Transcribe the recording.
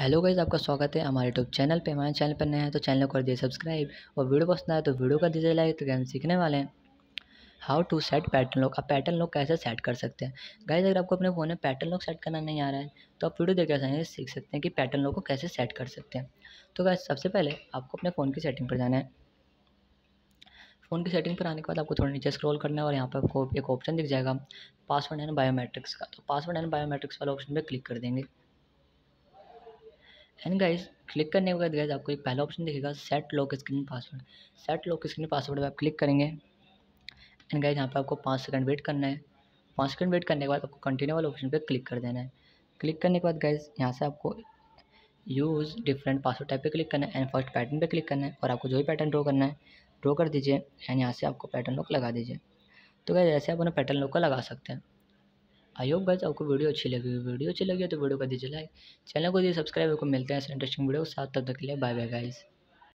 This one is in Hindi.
हेलो गाइज आपका स्वागत है हमारे यूट्यूब चैनल पे हमारे चैनल पर नया है तो चैनल को कर दिए सब्सक्राइब और वीडियो पसंद आए तो वीडियो कर दीजिए लाइक तो हम सीखने वाले हैं how to set pattern lock आप पैटर्न लॉक कैसे सेट कर सकते हैं गाइज अगर आपको अपने फ़ोन में पैटर्न लॉक सेट करना नहीं आ रहा है तो आप वीडियो देख आसानी से सीख सकते हैं कि पैटर्न लॉक को कैसे सेट कर सकते हैं तो गाइज सबसे पहले आपको अपने फ़ोन की सेटिंग पर जाना है फ़ोन की सेटिंग पर आने के बाद आपको थोड़ा नीचे स्क्रॉल करना है और यहाँ पर आपको एक ऑप्शन दिख जाएगा पासवर्ड एंड बायोमेट्रिक्स का तो पासवर्ड एंड बायोमेट्रिक्स वाला ऑप्शन पर क्लिक कर देंगे एंड गाइज क्लिक करने के बाद गाइज आपको एक पहला ऑप्शन दिखेगा set lock screen password set lock screen password पर आप क्लिक करेंगे एंड गाइज यहाँ पर आपको पाँच सेकंड वेट करना है पाँच सेकंड वेट करने के बाद आपको कंटिन्यू वाले ऑप्शन पर क्लिक कर देना है क्लिक करने के बाद गाइज यहाँ से आपको यूज़ डिफरेंट पासवर्ड टाइप पर क्लिक करना है एंड फर्स्ट पैटर्न पर क्लिक करना है और आपको जो भी पैटर्न ड्रॉ करना है ड्रॉ कर दीजिए एंड यहाँ से आपको पैटर्न लॉक लगा दीजिए तो गाइज ऐसे आप अपना पैटर्न लॉक का लगा सकते हैं आई होप गाइस आपको वीडियो अच्छी लगी हुई वीडियो अच्छी लगी तो वीडियो का दीजिए लाइक चैनल को दीजिए सब्सक्राइब को मिलते हैं ऐसे इंटरेस्टिंग वीडियो साथ तब तक के लिए बाय बाय गाइस